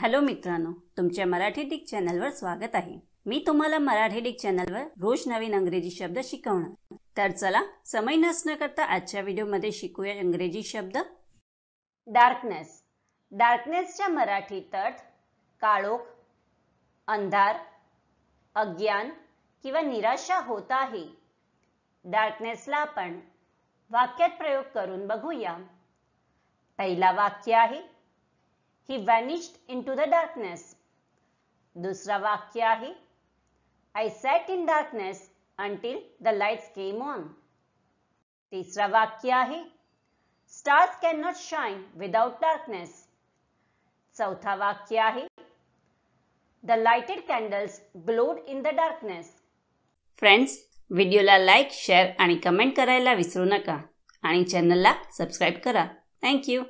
hello मित्रांनो तुमच्या Marathi Dick चॅनलवर स्वागत आहे मी तुम्हाला मराठी डिक चॅनलवर रोज नवीन अंग्रेजी शब्द शिकवणार तर चला समय नसणं करता आजच्या व्हिडिओमध्ये शिकूया इंग्रजी शब्द डार्कनेस डार्कनेसच्या मराठी तट काळोख अंधार अज्ञान किंवा निराशा होत आहे डार्कनेसला आपण वाक्यात प्रयोग करून बघूया पहिला वाक्य आहे ही vanished into the darkness दुसरा वाक्य आहे I sat in darkness until the lights came on तिसरा वाक्य आहे stars can not shine without darkness चौथा वाक्य आहे the lighted candles glowed in the darkness friends व्हिडिओला लाईक शेअर आणि कमेंट करायला विसरू नका आणि चॅनलला सबस्क्राईब करा थँक्यू